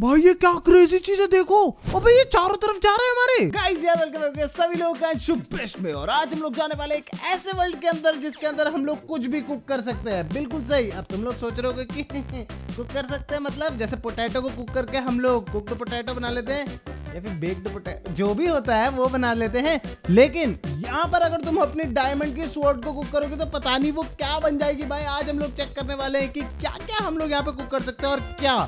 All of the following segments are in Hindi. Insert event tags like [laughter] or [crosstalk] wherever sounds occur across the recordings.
भाई ये क्या क्रेजी चीज है देखो अबे ये चारों तरफ जा रहे हैं हमारे गाइस यार वेलकम बैक सभी लोगों का शुभ में और आज हम लोग जाने वाले एक ऐसे वर्ल्ड के अंदर जिसके अंदर हम लोग कुछ भी कुक कर सकते हैं बिल्कुल सही अब तुम लोग सोच रहे हो कि कुक [laughs] कर सकते हैं मतलब जैसे पोटैटो को कुक करके हम लोग कुक पोटैटो बना लेते हैं या फिर बेक्ड पोटैटो जो भी होता है वो बना लेते हैं लेकिन यहाँ पर अगर तुम अपने डायमंड की स्वॉर्ड को कुक करोगे तो पता नहीं वो क्या बन जाएगी भाई आज हम लोग चेक करने वाले हैं कि क्या क्या हम लोग यहाँ पे कुक कर सकते हैं और क्या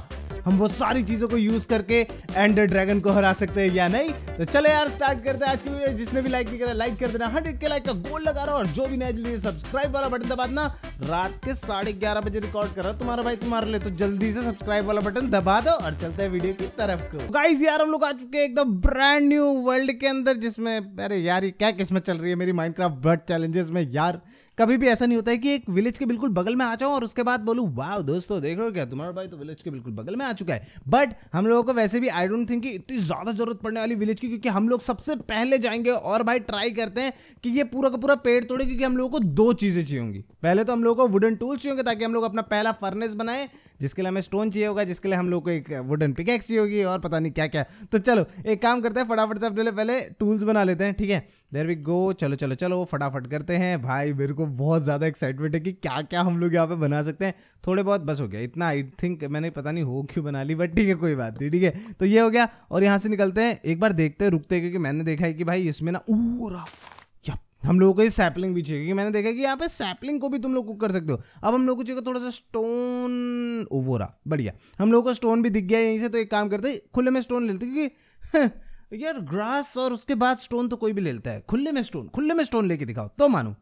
हम वो सारी चीज़ों को यूज़ करके एंडर ड्रैगन को हरा सकते हैं या नहीं तो चले यार स्टार्ट करते हैं आज की वीडियो जिसने भी लाइक नहीं करा लाइक कर देना हंड्रेड के लाइक का गोल लगा रहा और जो भी नया जल्दी सब्सक्राइब वाला बटन दबा देना रात के साढ़े ग्यारह बजे रिकॉर्ड कर रहा तुम्हारा भाई तुम्हारे लिए तो जल्दी से सब्सक्राइब वाला बटन दबा दो और चलते हैं वीडियो की तरफ को गाइस तो यार हम लोग आ चुके हैं एकदम ब्रांड न्यू वर्ल्ड के अंदर जिसमें अरे यार ये क्या किस्मत चल रही है मेरी माइनक्राफ्ट बर्ड चैलेंजेस में यार कभी भी ऐसा नहीं होता है कि एक विलेज के बिल्कुल बगल में आ जाऊँ और उसके बाद बोलूँ वाह दोस्तों देख रहे हो क्या तुम्हारा भाई तो विलेज के बिल्कुल बगल में आ चुका है बट हम लोगों को वैसे भी आई डोंट थिंक कि इतनी ज़्यादा ज़रूरत पड़ने वाली विलेज की क्योंकि हम लोग सबसे पहले जाएंगे और भाई ट्राई करते हैं कि ये पूरा का पूरा पेड़ तोड़े क्योंकि हम लोगों को दो चीज़ें चाहिए होंगी पहले तो हम लोगों को वुडन टूल्स चाहिए होंगे ताकि हम लोग अपना पहला फर्नेस बनाएं जिसके लिए हमें स्टोन चाहिए होगा जिसके लिए हम लोग को एक वुडन पिकैक्स चाहिए होगी और पता नहीं क्या क्या तो चलो एक काम करते हैं फटाफट से अपने पहले टूल्स बना लेते हैं ठीक है देर वी गो चलो चलो चलो फटाफट करते हैं भाई मेरे को बहुत ज़्यादा एक्साइटमेंट है कि क्या क्या हम लोग यहाँ पे बना सकते हैं थोड़े बहुत बस हो गया इतना आई थिंक मैंने पता नहीं हो क्यों बना ली बट ठीक है कोई बात नहीं ठीक है तो ये हो गया और यहाँ से निकलते हैं एक बार देखते हैं रुकते हैं क्योंकि मैंने देखा है कि भाई इसमें ना ऊरा हम लोगों को ये सैपलिंग भी चाहिए मैंने देखा कि यहाँ पे सैपलिंग को भी तुम लोग कुक कर सकते हो अब हम लोग को चाहिए थोड़ा सा स्टोन ओवोरा बढ़िया हम लोगों को स्टोन भी दिख गया यहीं से तो एक काम करते खुले में स्टोन लेते क्योंकि [laughs] यार ग्रास और उसके बाद स्टोन तो कोई भी ले लेता है खुले में स्टोन खुले में स्टोन लेके दिखाओ तो मानो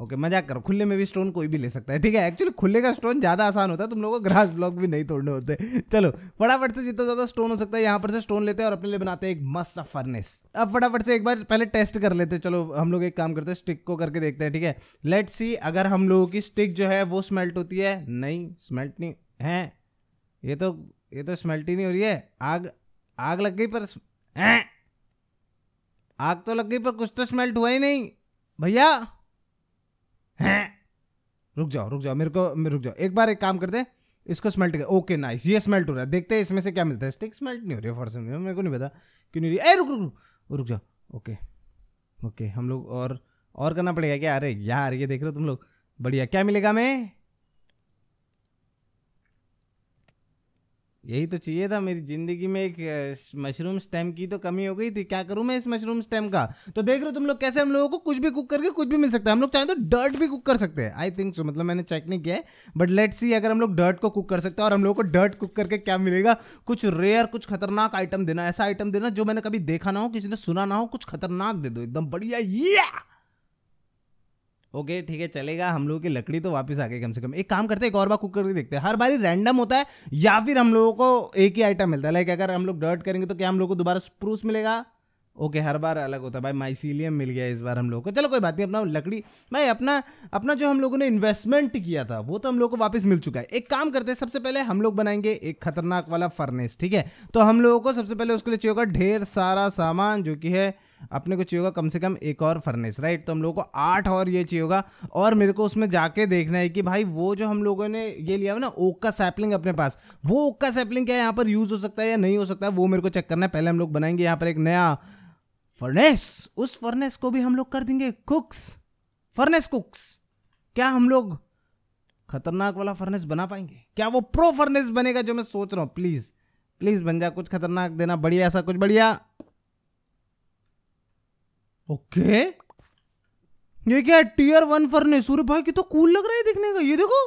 ओके मजाक करो खुले में भी स्टोन कोई भी ले सकता है ठीक है एक्चुअली खुले का स्टोन ज़्यादा आसान होता है तुम लोगों को ग्रास ब्लॉक भी नहीं तोड़ने होते चलो फटाफट से जितना ज़्यादा स्टोन हो सकता है यहाँ पर से स्टोन लेते हैं और अपने लिए बनाते हैं एक मस्त फर्नेस अब फटाफट से एक बार पहले टेस्ट कर लेते हैं चलो हम लोग एक काम करते हैं स्टिक को करके देखते हैं ठीक है लेट सी अगर हम लोगों की स्टिक जो है वो स्मेल्ट होती है नहीं स्मेल्ट नहीं है ये तो ये तो स्मेल्ट ही नहीं हो रही है आग आग लग गई पर आग तो लग गई पर कुछ तो स्मेल्ट हुआ ही नहीं भैया हैं रुक जाओ रुक जाओ मेरे को रुक जाओ एक बार एक काम करते हैं इसको स्मेल्ट कर ओके नाइस ये स्मेल्ट हो रहा है देखते हैं इसमें से क्या मिलता है स्टिक स्मेल्ट नहीं हो रही है फॉर में मेरे को नहीं पता क्यों नहीं रही ए रुक रुक रुक रुक जाओ ओके ओके हम लोग और और करना पड़ेगा क्या अरे यार ये देख रहे हो तुम लोग बढ़िया क्या मिलेगा हमें यही तो चाहिए था मेरी जिंदगी में एक मशरूम स्टेम की तो कमी हो गई थी क्या करूं मैं इस मशरूम स्टेम का तो देख रहे हो तुम लोग कैसे हम लोगों को कुछ भी कुक करके कुछ भी मिल सकता है हम लोग चाहे तो डर्ट भी कुक कर सकते हैं आई थिंक सो मतलब मैंने चेक नहीं किया है बट लेट सी अगर हम लोग डर्ट को कुक कर सकते हैं और हम लोग को डर्ट कुक करके क्या मिलेगा कुछ रेयर कुछ खतरनाक आइटम देना ऐसा आइटम देना जो मैंने कभी देखा ना हो किसी ने सुना ना हो कुछ खतरनाक दे दो एकदम बढ़िया ये ओके ठीक है चलेगा हम लोगों की लकड़ी तो वापस आ गई कम से कम एक काम करते हैं एक और बार कुक करके देखते हैं हर बारी रैंडम होता है या फिर हम लोगों को एक ही आइटम मिलता है लाइक अगर हम लोग डर्ट करेंगे तो क्या हम लोग को दोबारा स्प्रूस मिलेगा ओके हर बार अलग होता है भाई माइसीलियम मिल गया इस बार हम लोग को चलो कोई बात नहीं अपना लकड़ी भाई अपना अपना जो हम लोगों ने इन्वेस्टमेंट किया था वो तो हम लोग को वापस मिल चुका है एक काम करते हैं सबसे पहले हम लोग बनाएंगे एक खतरनाक वाला फर्नेस ठीक है तो हम लोगों को सबसे पहले उसके लिए चाहिए होगा ढेर सारा सामान जो कि है अपने को चाहिए होगा कम से कम एक और फर्नेस राइट तो हम लोगों को आठ और ये चाहिए होगा और मेरे को उसमें जाके देखना है कि भाई वो जो हम लोगों ने ये लिया है ना ओक का सैपलिंग अपने पास वो ओक का सैपलिंग क्या यहाँ पर यूज़ हो सकता है या नहीं हो सकता है वो मेरे को चेक करना है पहले हम लोग बनाएंगे यहाँ पर एक नया फर्नेस उस फर्नेस को भी हम लोग कर देंगे कुक्स फर्नेस कुक्स क्या हम लोग खतरनाक वाला फर्नेस बना पाएंगे क्या वो प्रो फर्नेस बनेगा जो मैं सोच रहा हूँ प्लीज़ प्लीज़ बन जा कुछ खतरनाक देना बढ़िया ऐसा कुछ बढ़िया ओके ये क्या टीयर वन फरने सूर्य भाई की तो कूल लग रहा है दिखने का ये देखो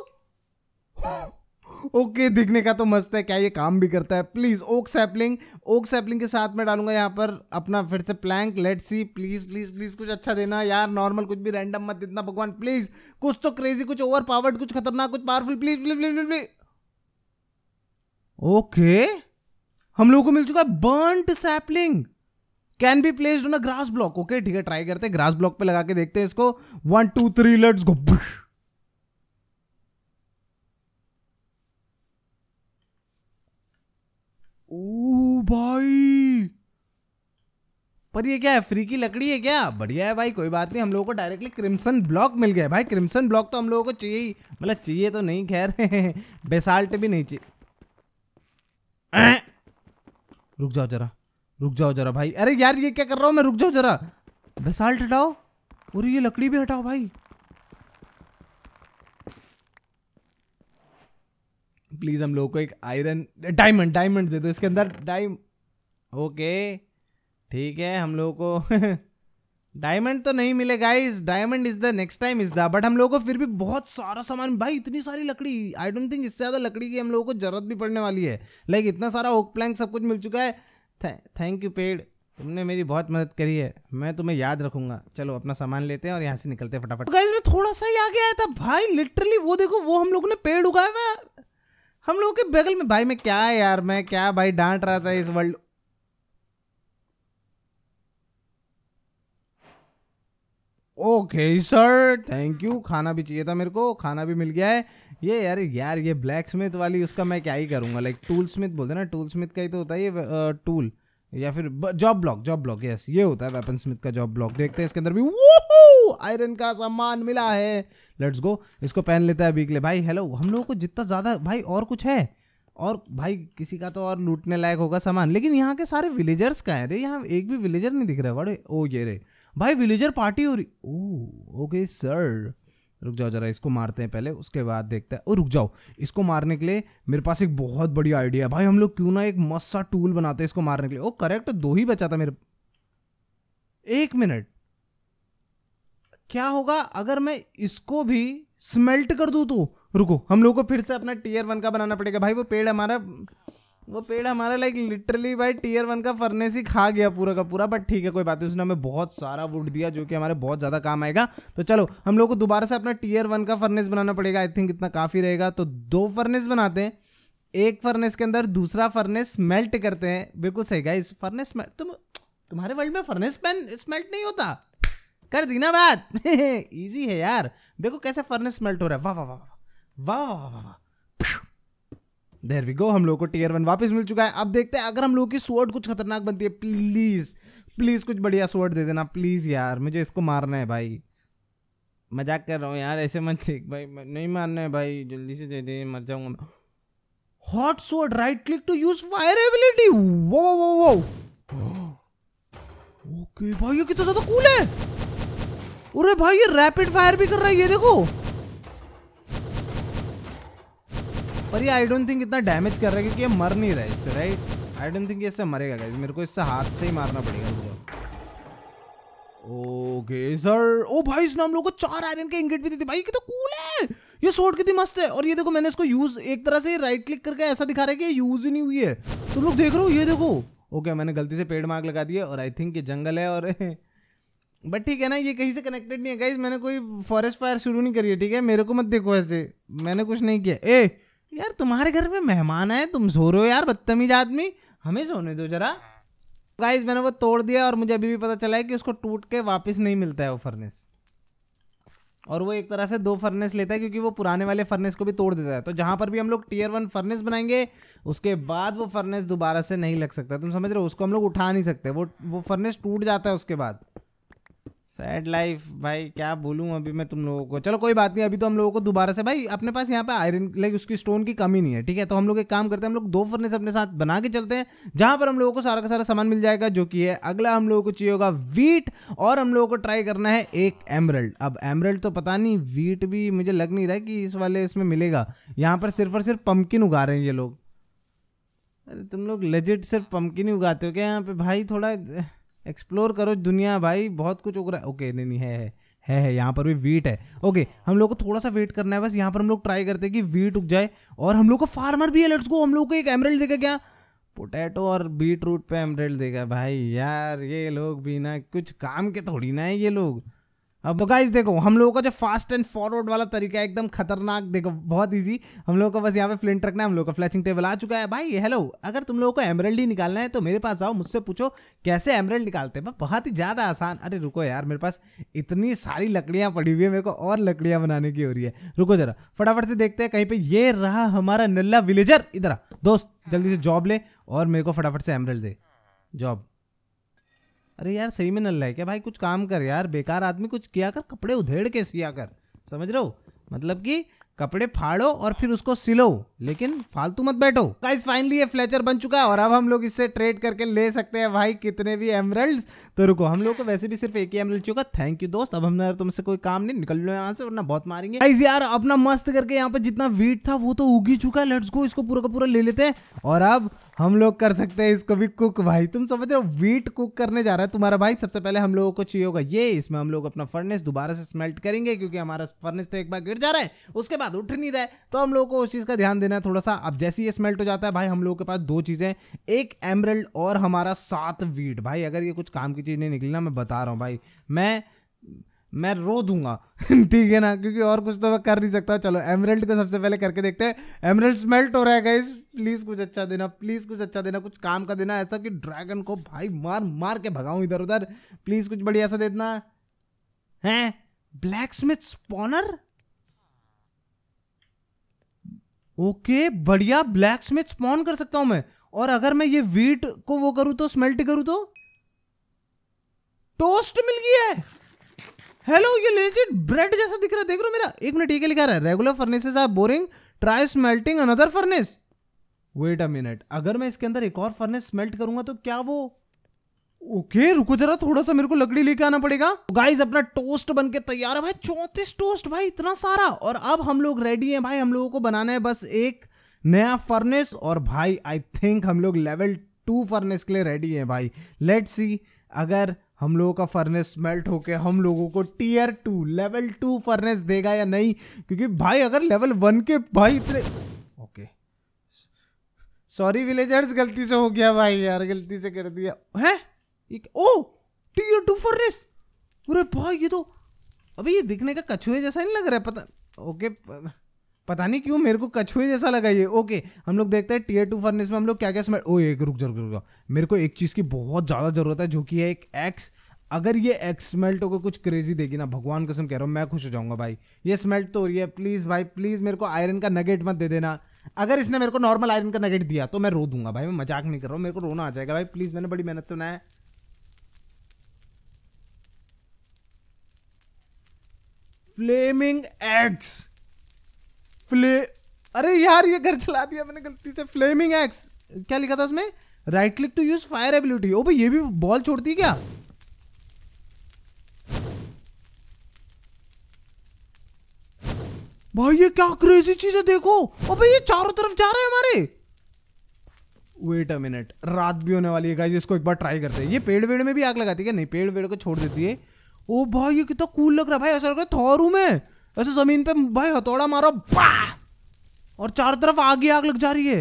ओके okay, दिखने का तो मस्त है क्या ये काम भी करता है please oak sapling oak sapling के साथ में डालूंगा यहाँ पर अपना फिर से plank let see please please please कुछ अच्छा देना यार नॉर्मल कुछ भी रैंडम मत इतना भगवान प्लीज़ कुछ तो क्रेजी कुछ ओवर पावर्ड कुछ खतरनाक कुछ powerful please please please please okay हम लोगों को मिल चुका है burnt sapling can be placed on a grass block okay ठीक है ट्राई करते हैं ग्रास ब्लॉक पे लगा के देखते हैं इसको one two three let's go oh भाई पर ये क्या है फ्री की लकड़ी है क्या बढ़िया है भाई कोई बात नहीं हम लोगों को डायरेक्टली क्रिम्सन ब्लॉक मिल गया भाई क्रिम्सन ब्लॉक तो हम लोगों को चाहिए ही मतलब चाहिए तो नहीं खैर बेसाल्ट [laughs] भी नहीं चाहिए [coughs] रुक जाओ जरा रुक जाओ जरा भाई अरे यार ये क्या कर रहा हूँ मैं रुक जाओ जरा बेसाल्ट हटाओ और ये लकड़ी भी हटाओ भाई प्लीज हम लोग को एक आयरन डायमंड डायमंड दे दो इसके अंदर डाइम ओके ठीक है हम लोग को डायमंड [laughs] तो नहीं मिलेगा इस diamond is the next time is the but हम लोग को फिर भी बहुत सारा सामान भाई इतनी सारी लकड़ी आई डोंट थिंक इससे ज़्यादा लकड़ी की हम लोगों को जरूरत भी पड़ने वाली है लाइक like, इतना सारा ओक प्लैंक सब कुछ मिल चुका है थैंक यू पेड़ तुमने मेरी बहुत मदद करी है मैं तुम्हें याद रखूंगा चलो अपना सामान लेते हैं और यहाँ से निकलते हैं फटाफट गाइस तो मैं थोड़ा सा ही आगे आया था भाई लिटरली वो देखो वो हम लोग ने पेड़ उगाया हुआ हम लोगों के बगल में भाई मैं क्या है यार मैं क्या भाई डांट रहा था इस world okay sir thank you खाना भी चाहिए था मेरे को खाना भी मिल गया है ये यार यार ये ब्लैक स्मिथ वाली उसका मैं क्या ही करूंगा लाइक टूल स्मिथ बोलते ना टूल स्मिथ का ही तो होता है ये टूल या फिर job block job block yes ये होता है वेपन स्मिथ का जॉब ब्लॉक देखते हैं इसके अंदर भी आयरन का सामान मिला है लेट्स गो इसको पहन लेता है बीकले भाई हेलो हम लोगों को जितना ज़्यादा भाई और कुछ है और भाई किसी का तो और लूटने लायक होगा सामान लेकिन यहाँ के सारे विलेजर्स का है रे यहाँ एक भी विलेजर नहीं दिख रहा है बड़े ओ oh, ये रे भाई विलेजर पार्टी हो रही ओ ओके सर रुक जाओ जरा इसको मारते हैं पहले उसके बाद देखते हैं ओ रुक जाओ इसको मारने के लिए मेरे पास एक बहुत बड़ी आइडिया है भाई हम लोग क्यों ना एक मस्त सा टूल बनाते हैं इसको मारने के लिए ओ करेक्ट दो ही बचा था मेरे एक मिनट क्या होगा अगर मैं इसको भी स्मेल्ट कर दूं तो रुको हम लोग को फिर से अपना टीयर वन का बनाना पड़ेगा भाई वो पेड़ हमारा वो पेड़ हमारा लाइक लिटरली भाई टीयर वन का फर्नेस ही खा गया पूरा का पूरा बट ठीक है कोई बात नहीं उसने हमें बहुत सारा वुड दिया जो कि हमारे बहुत ज़्यादा काम आएगा तो चलो हम लोग को दोबारा से अपना टीयर वन का फर्नेस बनाना पड़ेगा आई थिंक इतना काफ़ी रहेगा तो दो फर्नेस बनाते हैं एक फर्नेस के अंदर दूसरा फर्नेस मेल्ट करते हैं बिल्कुल सही गाइस फर्नेस मेल्ट तुम तुम्हारे वर्ल्ड में फर्नेस पेन स्मेल्ट नहीं होता कर दी ना बात इजी [laughs] है यार देखो कैसे फर्नेस मेल्ट हो रहा है वाह वाह वाह वाह वाह वाह वाह वाह देर वी गो हम लोग को टीयर वन वापस मिल चुका है अब देखते हैं अगर हम लोग की स्वर्ड कुछ खतरनाक बनती है प्लीज़ प्लीज़ कुछ बढ़िया स्वर्ड दे देना प्लीज़ यार मुझे इसको मारना है भाई मजाक कर रहा हूँ यार ऐसे मत देख भाई नहीं मारना है भाई जल्दी से दे दे मर जाऊंगा hot sword right click to use fire ability वो वो वो वो ओके भाई ये कितना ज्यादा कूल है अरे भाई ये रैपिड फायर भी कर रहा है ये देखो पर ये आई डोंट थिंक इतना डैमेज कर रहा है क्योंकि ये मर नहीं रहा है इससे राइट आई डोंट थिंक ये इससे मरेगा गाइस मेरे को इससे हाथ से ही मारना पड़ेगा मुझे ओके सर ओ भाई इसने हम लोग को चार आयरन के इंगेट भी देते भाई कितना कूल है ये शॉर्ट कितनी मस्त है और ये देखो मैंने इसको यूज एक तरह से राइट क्लिक करके ऐसा दिखा रहा है कि यूज ही नहीं हुई है तुम तो लोग देख रहे हो ये देखो ओके okay, मैंने गलती से पेड़ मार्क लगा दिया और आई थिंक ये जंगल है और बट [laughs] ठीक है ना ये कहीं से कनेक्टेड नहीं है गाइज मैंने कोई फॉरेस्ट फायर शुरू नहीं करी है ठीक है मेरे को मत देखो ऐसे मैंने कुछ नहीं किया ए यार तुम्हारे घर में मेहमान आए तुम सो रहे हो यार बदतमीज आदमी हमें सोने दो जरा गाइस मैंने वो तोड़ दिया और मुझे अभी भी पता चला है कि उसको टूट के वापस नहीं मिलता है वो फर्नेस और वो एक तरह से दो फर्नेस लेता है क्योंकि वो पुराने वाले फर्नेस को भी तोड़ देता है तो जहां पर भी हम लोग टीयर वन फर्नेस बनाएंगे उसके बाद वो फर्नेस दोबारा से नहीं लग सकता तुम समझ रहे हो उसको हम लोग उठा नहीं सकते वो वो फर्नेस टूट जाता है उसके बाद सैड लाइफ भाई क्या बोलूँ अभी मैं तुम लोगों को चलो कोई बात नहीं अभी तो हम लोगों को दोबारा से भाई अपने पास यहाँ पे आयरन लाइक उसकी स्टोन की कमी नहीं है ठीक है तो हम लोग एक काम करते हैं हम लोग दो फर्नेस अपने साथ बना के चलते हैं जहाँ पर हम लोगों को सारा का सारा सामान मिल जाएगा जो कि है अगला हम लोगों को चाहिए होगा वीट और हम लोगों को ट्राई करना है एक एमरल्ड अब एमरल्ड तो पता नहीं वीट भी मुझे लग नहीं रहा है कि इस वाले इसमें मिलेगा यहाँ पर सिर्फ और सिर्फ पम्पकिन उगा रहे हैं ये लोग अरे तुम लोग लेजिट सिर्फ पम्पकिन ही उगाते हो क्या यहाँ पे भाई थोड़ा एक्सप्लोर करो दुनिया भाई बहुत कुछ उग रहा है ओके नहीं नहीं है है है है यहाँ पर भी वीट है ओके हम लोग को थोड़ा सा वेट करना है बस यहाँ पर हम लोग ट्राई करते हैं कि वीट उग जाए और हम लोग को फार्मर भी है लेट्स गो हम लोग को एक एमरेल देगा क्या पोटैटो और बीट रूट पर एमरेल देगा भाई यार ये लोग भी ना कुछ काम के थोड़ी ना है ये लोग अब तो गाइज देखो हम लोगों का जो फास्ट एंड फॉरवर्ड वाला तरीका है एकदम खतरनाक देखो बहुत इजी हम लोगों का बस यहाँ पे फ्लिंट रखना है हम लोग का फ्लैचिंग टेबल आ चुका है भाई हेलो अगर तुम लोगों को एमरल्ड ही निकालना है तो मेरे पास आओ मुझसे पूछो कैसे एमरल्ड निकालते हैं बहुत ही ज़्यादा आसान अरे रुको यार मेरे पास इतनी सारी लकड़ियाँ पड़ी हुई है मेरे को और लकड़ियाँ बनाने की हो रही है रुको जरा फटाफट से देखते हैं कहीं पर ये रहा हमारा नल्ला विलेजर इधर दोस्त जल्दी से जॉब ले और मेरे को फटाफट से एमरल्ड दे जॉब अरे यार सही सेमिनल है क्या भाई कुछ काम कर यार बेकार आदमी कुछ किया कर कपड़े उधेड़ के सिया कर समझ रहे हो मतलब कि कपड़े फाड़ो और फिर उसको सिलो लेकिन फालतू मत बैठो गाइस फाइनली ये फ्लेचर बन चुका है और अब हम लोग इससे ट्रेड करके ले सकते हैं भाई कितने भी एमरल्ड तो रुको हम लोग को वैसे भी सिर्फ एक ही एमरल्ड चुका थैंक यू दोस्त अब हमने तुमसे कोई काम नहीं निकल लो यहाँ से वरना बहुत मारेंगे गाइस यार अपना मस्त करके यहाँ पे जितना वीट था वो तो उगी चुका है लेट्स गो इसको पूरा का पूरा ले लेते हैं और अब हम लोग कर सकते हैं इसको भी कुक भाई तुम समझ रहे हो वीट कुक करने जा रहा है तुम्हारा भाई सबसे पहले हम लोगों को चाहिए होगा ये इसमें हम लोग अपना फर्नेस दोबारा से स्मेल्ट करेंगे क्योंकि हमारा फर्नेस तो एक बार गिर जा रहा है उसके बाद उठ नहीं रहा है तो हम लोग को उस चीज़ का ध्यान देना है थोड़ा सा अब जैसे ये स्मेल्ट हो जाता है भाई हम लोग के पास दो चीज़ें एक एमरल्ड और हमारा सात वीट भाई अगर ये कुछ काम की चीज़ नहीं निकली ना मैं बता रहा हूँ भाई मैं मैं रो दूंगा [laughs] ठीक है ना क्योंकि और कुछ तो मैं कर नहीं सकता चलो एमरल्ड को सबसे पहले करके देखते हैं एमरल्ड स्मेल्ट हो रहा है गाइस प्लीज़ कुछ अच्छा देना प्लीज़ कुछ अच्छा देना कुछ काम का देना ऐसा कि ड्रैगन को भाई मार मार के भगाऊं इधर उधर प्लीज़ कुछ बढ़िया सा देना है ब्लैक स्मिथ स्पॉनर ओके बढ़िया ब्लैक स्मिथ स्पॉन कर सकता हूं मैं और अगर मैं ये वीट को वो करूं तो स्मेल्ट करूं तो टोस्ट मिल गया है हेलो ये लेजिट ब्रेड जैसा दिख रहा है देख रहा मेरा एक मिनट ये लिखा रहा है regular furnaces are boring try smelting another furnace wait a minute अगर मैं इसके अंदर एक और फर्नेस स्मेल्ट करूंगा तो क्या वो ओके okay, रुको जरा थोड़ा सा मेरे को लकड़ी लेके आना पड़ेगा गाइस अपना टोस्ट बनके तैयार है भाई चौंतीस टोस्ट भाई इतना सारा और अब हम लोग रेडी हैं भाई हम लोगों को बनाना है बस एक नया फर्नेस और भाई आई थिंक हम लोग लेवल टू फर्नेस के लिए रेडी हैं भाई लेट्स सी अगर हम लोगों का फर्नेस मेल्ट होके हम लोगों को tier two level two furnace देगा या नहीं क्योंकि भाई अगर लेवल वन के भाई इतने ओके सॉरी विलेजर्स गलती से हो गया भाई यार गलती से कर दिया है ओ टीयर टू फर्नेस अरे भाई ये तो अभी ये दिखने का कछुए जैसा नहीं लग रहा है पता ओके पता नहीं क्यों मेरे को कछुए जैसा लगा ये ओके हम लोग देखते हैं टीयर टू फर्नेस में हम लोग क्या क्या स्मेल ओ एक रुक जरूर रुक मेरे को एक चीज़ की बहुत ज़्यादा ज़रूरत है जो कि है एक एक्स अगर ये एक्स स्मेल्ट होकर कुछ क्रेजी देगी ना भगवान कसम कह रहा हूँ मैं खुश हो जाऊंगा भाई ये स्मेल्ट तो हो रही है प्लीज़ भाई प्लीज़ मेरे को आयरन का नगेट मत दे देना अगर इसने मेरे को नॉर्मल आयरन का नगेट दिया तो मैं रो दूंगा भाई मैं मजाक नहीं कर रहा हूँ मेरे को रोना आ जाएगा भाई प्लीज़ मैंने बड़ी मेहनत से बनाया फ्लेमिंग एग्स फ्ले अरे यार ये घर चला दिया मैंने गलती से फ्लेमिंग एक्स क्या लिखा था उसमें right click to use fire ability ओ भाई ये भी बॉल छोड़ती क्या भाई ये क्या क्रेजी चीज है देखो अबे ये चारों तरफ जा रहे हैं हमारे वेट अ मिनट रात भी होने वाली है इसको एक बार ट्राई करते हैं ये पेड़ वेड़ में भी आग लगाती है नहीं पेड़ वेड़ को छोड़ देती है ओ भाई ये कितना कूल लग रहा है भाई ऐसा लग रहा है थॉरू में ऐसे जमीन पे भाई हथौड़ा मारो और चारों तरफ आग ही आग लग जा रही है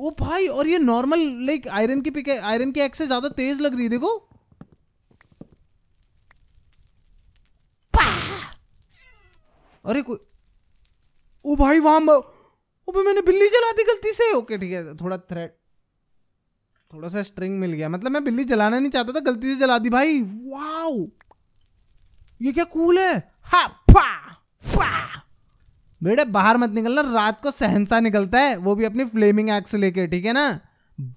ओ भाई और ये नॉर्मल लाइक आयरन की पिक आयरन की एक्स से ज्यादा तेज लग रही है देखो अरे कोई ओ भाई वहां ओ भाई मैंने बिल्ली जला दी गलती से ओके ठीक है थोड़ा थ्रेड थोड़ा सा स्ट्रिंग मिल गया मतलब मैं बिल्ली जलाना नहीं चाहता था गलती से जला दी भाई वाओ ये क्या कूल है हा पा बेटे बाहर मत निकलना रात को सहनसा निकलता है वो भी अपनी फ्लेमिंग एक्स लेके ठीक है ना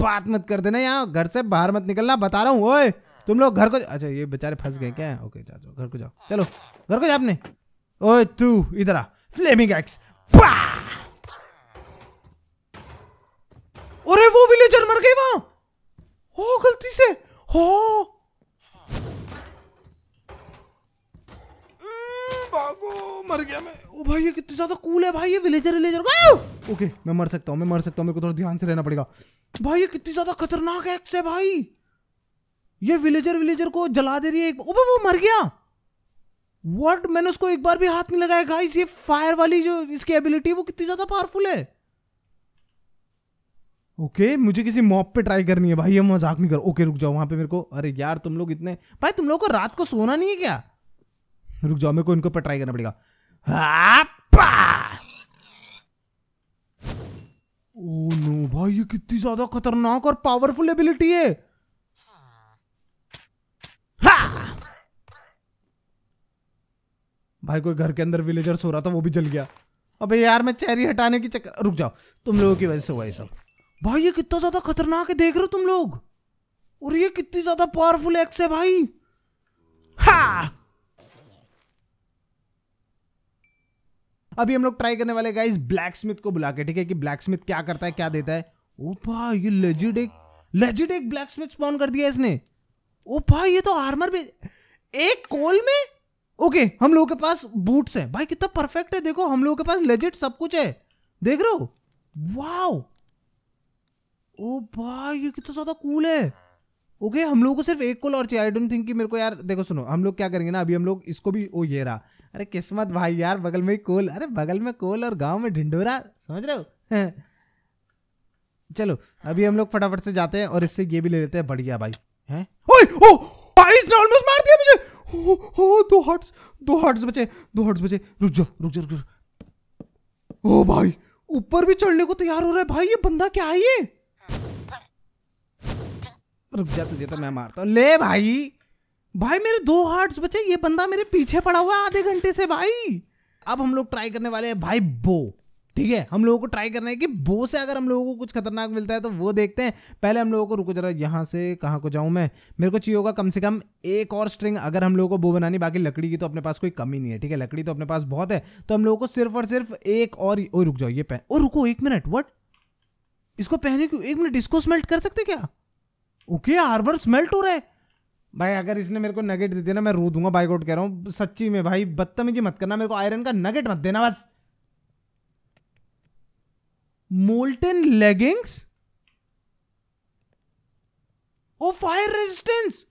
बात मत कर देना यहाँ घर से बाहर मत निकलना बता रहा हूँ ओए तुम लोग घर को अच्छा ये बेचारे फंस गए क्या ओके जा जाओ घर को जाओ चलो घर को जाओ अपने ओए तू इधर आ फ्लेमिंग एक्स अरे वो विलेजर मर गए वहां हो गलती से हो भागो मर गया मैं ओ भाई ये कितनी ज्यादा कूल है भाई ये विलेजर विलेजर ओके मैं मर सकता हूँ मैं मर सकता हूँ मेरे को थोड़ा ध्यान से रहना पड़ेगा भाई ये कितनी ज्यादा खतरनाक एक्स है भाई ये विलेजर विलेजर को जला दे रही है एक वो मर गया मैंने उसको एक बार भी हाथ नहीं लगाया गाइस ये फायर वाली जो इसकी एबिलिटी वो कितनी ज्यादा पावरफुल है ओके okay, मुझे किसी मॉप पे ट्राई करनी है भाई ये मजाक नहीं कर ओके okay, रुक जाओ वहां पे मेरे को अरे यार तुम लोग इतने भाई तुम लोग को रात को सोना नहीं है क्या रुक जाओ मेरे को इनको पर ट्राई करना पड़ेगा ओ नो भाई ये कितनी ज्यादा खतरनाक और पावरफुल एबिलिटी है भाई कोई घर के अंदर विलेजर सो रहा था वो भी जल गया अबे यार मैं चेरी हटाने की चक्कर रुक जाओ तुम लोगों की वजह से हुआ ये सब भाई ये कितना ज्यादा खतरनाक है देख रहे हो तुम लोग और ये कितनी ज्यादा पावरफुल एक्स है भाई हा अभी हम लोग ट्राई करने वाले गाइज ब्लैक स्मिथ को बुला के ठीक है कि ब्लैक स्मिथ क्या करता है क्या देता है ओपा ये लेजिड एक लेजिड एक ब्लैक स्मिथ स्पॉन कर दिया इसने ओपा ये तो आर्मर भी एक कोल में ओके okay, हम लोगों के पास बूट्स है भाई कितना परफेक्ट है देखो हम लोगों के पास लेजिट सब कुछ है देख रहे हो वाओ ओ भाई ये कितना ज्यादा कूल है ओके okay, हम लोगों को सिर्फ एक कोल और चाहिए आई डोंट थिंक कि मेरे को यार देखो सुनो हम लोग क्या करेंगे ना अभी हम लोग इसको भी ओ ये रहा अरे किस्मत भाई यार बगल में ही कोल अरे बगल में कोल और गांव में ढिंडोरा समझ रहे हो हाँ। चलो अभी हम लोग फटाफट से जाते हैं और इससे ये भी ले लेते हैं बढ़िया भाई हैं ओए ओ भाई इसने ऑलमोस्ट मार दिया मुझे ओ, ओ दो हार्ट्स दो हार्ट्स बचे दो हार्ट्स बचे रुक जा रुक जा रुक जा ओ भाई ऊपर भी चढ़ने को तैयार हो रहा है भाई ये बंदा क्या है ये रुक जा तुझे तो मैं मारता हूँ ले भाई भाई मेरे दो हार्ट्स बचे ये बंदा मेरे पीछे पड़ा हुआ है आधे घंटे से भाई अब हम लोग ट्राई करने वाले हैं भाई बो ठीक है हम लोगों को ट्राई करना है कि बो से अगर हम लोगों को कुछ खतरनाक मिलता है तो वो देखते हैं पहले हम लोगों को रुको जरा यहाँ से कहाँ को जाऊँ मैं मेरे को चाहिए होगा कम से कम एक और स्ट्रिंग अगर हम लोगों को बो बनानी बाकी लकड़ी की तो अपने पास कोई कमी नहीं है ठीक है लकड़ी तो अपने पास बहुत है तो हम लोगों को सिर्फ और सिर्फ एक और ओ रुक जाओ ये पहन ओ रुको एक मिनट वट इसको पहने क्यों एक मिनट इसको स्मेल्ट कर सकते क्या ओके आर्बर स्मेल्ट हो रहा है भाई अगर इसने मेरे को नगेट दे देना मैं रो दूंगा बाइकआउट कह रहा हूँ सच्ची में भाई बदतमीजी मत करना मेरे को आयरन का नगेट मत देना बस मोल्टन लेगिंग्स ओ फायर रेजिस्टेंस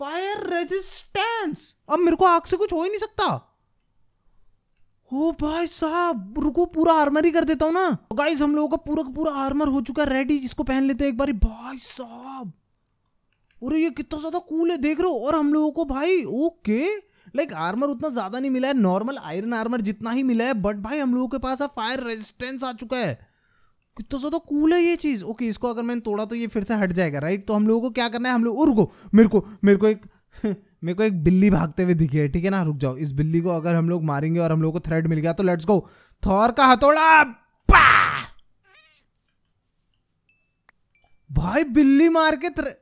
फायर रेजिस्टेंस अब मेरे को आग से कुछ हो ही नहीं सकता ओ भाई साहब रुको पूरा आर्मर ही कर देता हूं ना गाइस हम लोगों का पूरा पूरा आर्मर हो चुका है रेडी जिसको पहन लेते हैं एक बार भाई साहब अरे ये कितना ज़्यादा कूल है देख रहे हो और हम लोगों को भाई ओके लाइक आर्मर उतना ज़्यादा नहीं मिला है नॉर्मल आयरन आर्मर जितना ही मिला है बट भाई हम लोगों के पास अब फायर रेजिस्टेंस आ चुका है कितना ज़्यादा कूल है ये चीज़ ओके इसको अगर मैंने तोड़ा तो ये फिर से हट जाएगा राइट तो हम लोगों को क्या करना है हम लोग रुको मेरे को मेरे को एक [laughs] मेरे को एक बिल्ली भागते हुए दिखी है ठीक है ना रुक जाओ इस बिल्ली को अगर हम लोग मारेंगे और हम लोग को थ्रेड मिल गया तो लेट्स गो थॉर का हथौड़ा भाई बिल्ली मार के थ्रेड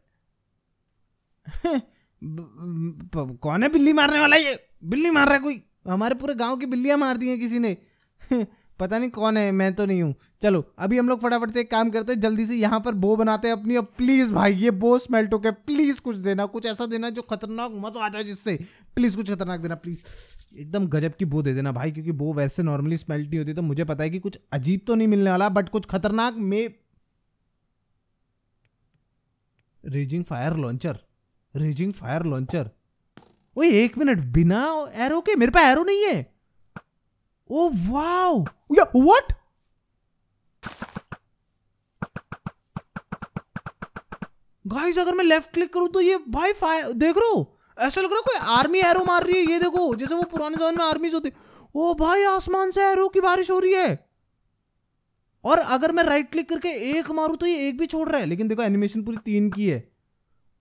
[laughs] कौन है बिल्ली मारने वाला ये बिल्ली मार रहा है कोई हमारे पूरे गांव की बिल्लियां मार दी हैं किसी ने [laughs] पता नहीं कौन है मैं तो नहीं हूँ चलो अभी हम लोग फटाफट से एक काम करते हैं जल्दी से यहाँ पर बो बनाते हैं अपनी और प्लीज़ भाई ये बो हो टोके प्लीज़ कुछ देना कुछ ऐसा देना जो खतरनाक मज़ा आ जाए जिससे प्लीज़ कुछ खतरनाक देना प्लीज़ एकदम गजब की बो दे देना भाई क्योंकि बो वैसे नॉर्मली स्मेल्ट नहीं होती तो मुझे पता है कि कुछ अजीब तो नहीं मिलने वाला बट कुछ खतरनाक में raging fire launcher raging fire launcher वो एक मिनट बिना एरो के मेरे पास एरो नहीं है ओ वाओ या व्हाट गाइस अगर मैं लेफ्ट क्लिक करूं तो ये भाई फायर देख रहे हो ऐसा लग रहा है कोई आर्मी एरो मार रही है ये देखो जैसे वो पुराने जमाने में आर्मीज होती ओ भाई आसमान से एरो की बारिश हो रही है और अगर मैं राइट क्लिक करके एक मारूं तो ये एक भी छोड़ रहा है लेकिन देखो एनिमेशन पूरी तीन की है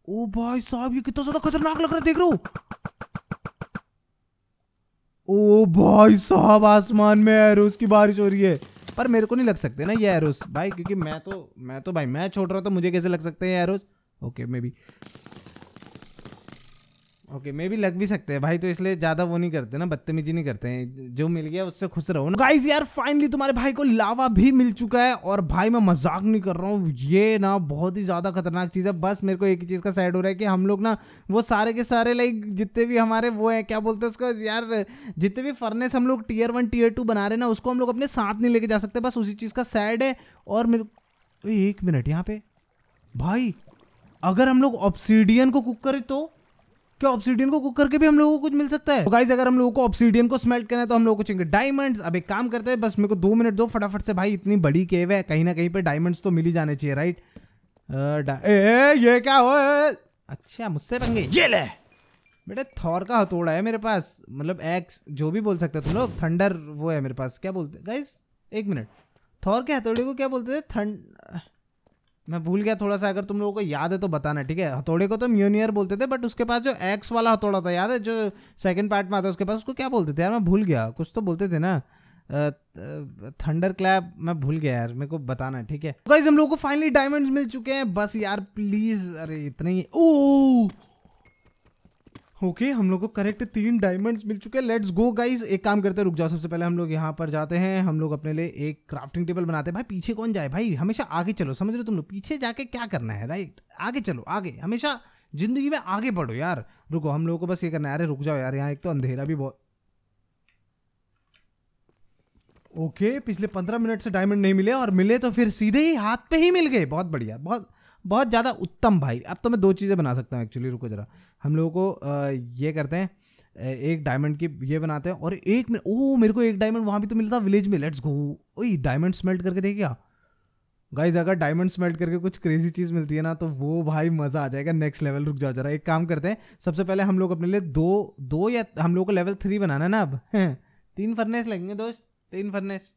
ओ भाई साहब ये कितना ज्यादा खतरनाक लग रहा है देख रहा ओ भाई साहब आसमान में एरोस की बारिश हो रही है पर मेरे को नहीं लग सकते ना ये एरोस भाई क्योंकि मैं तो मैं तो भाई मैं छोड़ रहा तो मुझे कैसे लग सकते हैं arrows okay maybe okay मे भी लग भी सकते हैं भाई तो इसलिए ज्यादा वो नहीं करते ना बदतमीजी नहीं करते हैं जो मिल गया उससे खुश रहो ना गाइस यार फाइनली तुम्हारे भाई को लावा भी मिल चुका है और भाई मैं मजाक नहीं कर रहा हूँ ये ना बहुत ही ज्यादा खतरनाक चीज है बस मेरे को एक ही चीज का सैड हो रहा है कि हम लोग ना वो सारे के सारे लाइक जितने भी हमारे वो है क्या बोलते हैं उसको यार जितने भी फर्नेस हम लोग टीयर वन टीयर टू बना रहे ना उसको हम लोग अपने साथ नहीं लेके जा सकते बस उसी चीज का सैड है और मेरे एक मिनट यहाँ पे भाई अगर हम लोग ऑप्सीडियन को कुक करें तो क्या ऑप्सीडियन को कुक करके भी हम लोगों को कुछ मिल सकता है तो गाइज अगर हम लोगों को ऑप्सीडियन को स्मेल्ट करना है तो हम लोगों को चाहिए डायमंड्स अब एक काम करते हैं बस मेरे को दो मिनट दो फटाफट से भाई इतनी बड़ी केव है कहीं ना कहीं पे डायमंड्स तो मिल ही जाने चाहिए राइट ए, ये क्या हो अच्छा मुझसे बन ये ले बेटे का हथौड़ा है मेरे पास मतलब एक्स जो भी बोल सकते हो तुम लोग थंडर वो है मेरे पास क्या बोलते गाइज एक मिनट थौर के हथौड़े को क्या बोलते थे थंड मैं भूल गया थोड़ा सा अगर तुम लोगों को याद है तो बताना ठीक है हथौड़े को तो म्यूनियर बोलते थे बट उसके पास जो एक्स वाला हथौड़ा था याद है जो सेकंड पार्ट में आता है उसके पास उसको क्या बोलते थे यार मैं भूल गया कुछ तो बोलते थे ना थंडर क्लैब मैं भूल गया यार मेरे को बताना ठीक है गाइस तो हम लोगों को फाइनली डायमंड्स मिल चुके हैं बस यार प्लीज अरे इतने ही ओ ओके okay, हम लोग को करेक्ट तीन डायमंड्स मिल चुके हैं लेट्स गो गाइज एक काम करते हैं रुक जाओ सबसे पहले हम लोग यहाँ पर जाते हैं हम लोग अपने लिए एक क्राफ्टिंग टेबल बनाते हैं भाई पीछे कौन जाए भाई हमेशा आगे चलो समझ रहे तुम लोग पीछे जाके क्या करना है राइट आगे चलो आगे हमेशा जिंदगी में आगे बढ़ो यार रुको हम लोगों को बस ये करना है अरे रुक जाओ यार यहाँ एक तो अंधेरा भी बहुत ओके okay, पिछले पंद्रह मिनट से डायमंड नहीं मिले और मिले तो फिर सीधे ही हाथ पे ही मिल गए बहुत बढ़िया बहुत बहुत ज़्यादा उत्तम भाई अब तो मैं दो चीज़ें बना सकता हूँ एक्चुअली रुको जरा हम लोगों को ये करते हैं एक डायमंड की ये बनाते हैं और एक में ओ मेरे को एक डायमंड वहाँ भी तो मिलता विलेज में लेट्स गो ओ डायमंड स्मेल्ट करके देखे क्या गाइज अगर डायमंड स्मेल्ट करके कुछ क्रेजी चीज़ मिलती है ना तो वो भाई मज़ा आ जाएगा नेक्स्ट लेवल रुक जाओ जरा एक काम करते हैं सबसे पहले हम लोग अपने लिए दो दो या हम लोग को लेवल थ्री बनाना है ना अब [laughs] तीन फर्नेस लगेंगे दोस्त तीन फर्नेस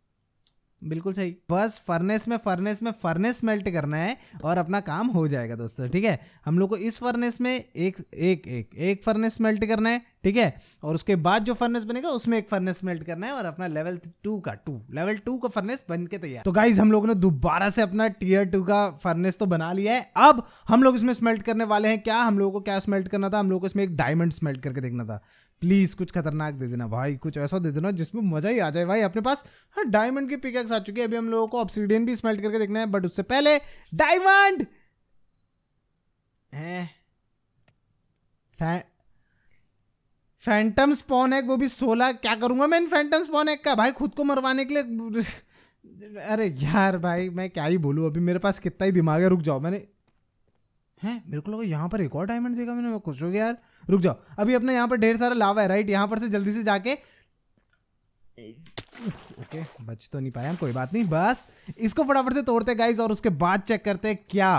बिल्कुल सही बस फर्नेस में फर्नेस में फर्नेस मेल्ट करना है और अपना काम हो जाएगा दोस्तों ठीक है हम लोग को इस फर्नेस में एक एक एक एक फर्नेस मेल्ट करना है ठीक है और उसके बाद जो फर्नेस बनेगा उसमें एक फर्नेस मेल्ट करना है और अपना लेवल टू का टू लेवल टू का फर्नेस बन के तैयार तो गाइज हम लोगों ने दोबारा से अपना टीयर टू का फर्नेस तो बना लिया है अब हम लोग इसमें स्मेल्ट करने वाले हैं क्या हम लोगों को क्या स्मेल्ट करना था हम लोग को इसमें एक डायमंड स्मेल्ट करके देखना था प्लीज कुछ खतरनाक दे देना भाई कुछ ऐसा दे देना जिसमें मजा ही आ जाए भाई अपने पास हाँ डायमंड की पिकेक्स आ चुकी है अभी हम लोगों को ऑप्सीडियन भी स्मेल्ट करके देखना है बट उससे पहले डायमंड फैंटम स्पॉन एग वो भी सोलह क्या करूंगा मैं इन फैंटम स्पॉन एग का भाई खुद को मरवाने के लिए [laughs] अरे यार भाई मैं क्या ही बोलूँ अभी मेरे पास कितना ही दिमाग है रुक जाओ मैंने हैं मेरे को लगा यहाँ पर एक और डायमंड देखा मैंने मैं खुश हो गया यार रुक जाओ अभी अपने यहाँ पर ढेर सारा लावा है राइट यहाँ पर से जल्दी से जाके ओके बच तो नहीं पाया कोई बात नहीं बस इसको फटाफट से तोड़ते गाइज और उसके बाद चेक करते क्या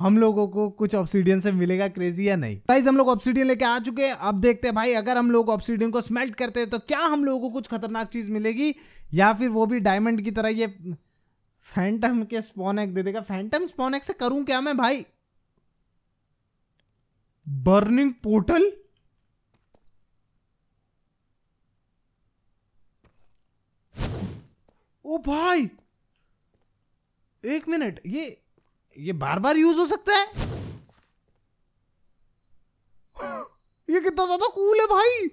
हम लोगों को कुछ ऑप्सीडियन से मिलेगा क्रेजी या नहीं गाइस हम लोग ऑप्सीडियन लेके आ चुके हैं अब देखते हैं भाई अगर हम लोग ऑप्सीडियन को स्मेल्ट करते हैं तो क्या हम लोगों को कुछ खतरनाक चीज मिलेगी या फिर वो भी डायमंड की तरह ये फैंटम के स्पॉन दे देगा फैंटम स्पॉन से करूं क्या मैं भाई बर्निंग पोर्टल ओ भाई एक मिनट ये ये बार बार यूज हो सकता है ये कितना ज्यादा कूल है भाई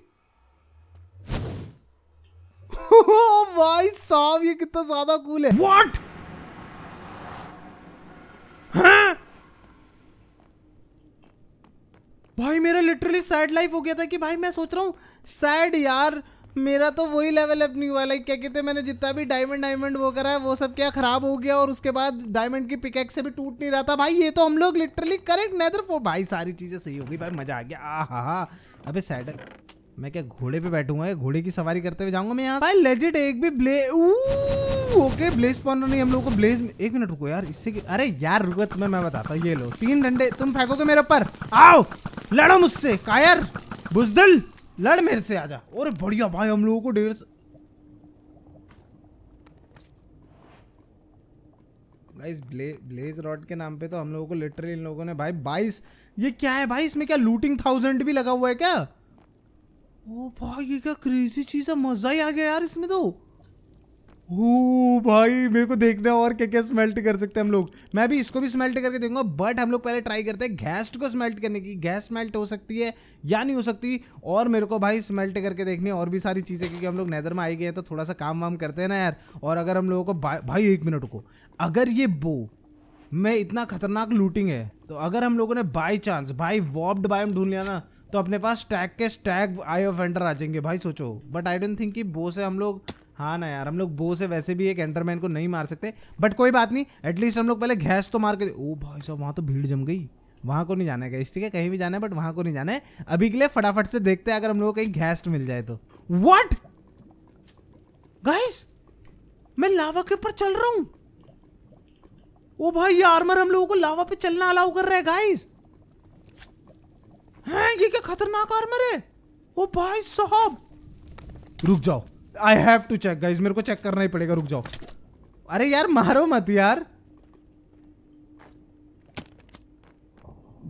भाई साहब ये कितना ज्यादा कूल है वॉट भाई मेरा लिटरली सैड लाइफ हो गया था कि भाई मैं सोच रहा हूँ सैड यार मेरा तो वही लेवल अप नहीं हुआ लाइक क्या कहते हैं मैंने जितना भी डायमंड डायमंड वो करा है वो सब क्या खराब हो गया और उसके बाद डायमंड की पिकेक से भी टूट नहीं रहा था भाई ये तो हम लोग लिटरली करेक्ट नैदर वो भाई सारी चीज़ें सही हो गई भाई मज़ा आ गया आ हा हा अबे सैडल मैं क्या घोड़े पे बैठूंगा घोड़े की सवारी करते हुए जाऊंगा मैं यहाँ भाई लेजिट एक भी ब्ले ओके ब्लेज पॉनर नहीं हम लोग को ब्लेज एक मिनट रुको यार इससे अरे यार रुको तुम्हें मैं बताता हूँ ये लो तीन डंडे तुम फेंकोगे मेरे ऊपर आओ लड़ो मुझसे कायर बुजदल लड़ मेरे से आजा और बढ़िया भाई हम लोगों को डेढ़ गाइस ब्ले, ब्लेज रॉड के नाम पे तो हम लोगों को लिटरली इन लोगों ने भाई बाईस ये क्या है भाई इसमें क्या लूटिंग थाउजेंड भी लगा हुआ है क्या ओ भाई ये क्या क्रेजी चीज है मजा ही आ गया यार इसमें तो भाई मेरे को देखना और क्या क्या स्मेल्ट कर सकते हैं हम लोग मैं भी इसको भी स्मेल्ट करके देखूंगा बट हम लोग पहले ट्राई करते हैं गैस्ट को स्मेल्ट करने की गैस स्मेल्ट हो सकती है या नहीं हो सकती और मेरे को भाई स्मेल्ट करके देखने और भी सारी चीज़ें क्योंकि हम लोग नैदर में आई गए हैं तो थोड़ा सा काम वाम करते हैं ना यार और अगर हम लोगों को भा, भाई एक मिनट को अगर ये बो में इतना खतरनाक लूटिंग है तो अगर हम लोगों ने बाई चांस भाई वॉब्ड बाय ढूंढ लिया ना तो अपने पास टैग के स्टैग आई ऑफ एंडर आ जाएंगे भाई सोचो बट आई डोंट थिंक कि बो से हम लोग हाँ ना यार हम लोग बो से वैसे भी एक एंटरमैन को नहीं मार सकते बट कोई बात नहीं एटलीस्ट हम लोग पहले घैस तो मार के ओ भाई साहब वहाँ तो भीड़ जम गई वहाँ को नहीं जाना है गैस ठीक है कहीं भी जाना है बट वहाँ को नहीं जाना है अभी के लिए फटाफट से देखते हैं अगर हम लोग को कहीं गैस मिल जाए तो वट गाइस मैं लावा के ऊपर चल रहा हूँ ओ भाई ये आर्मर हम लोगों को लावा पे चलना अलाउ कर रहा है गाइस हैं ये क्या खतरनाक आर्मर है ओ भाई साहब रुक जाओ I have to check guys मेरे को चेक करना ही पड़ेगा रुक जाओ अरे यार मारो मत यार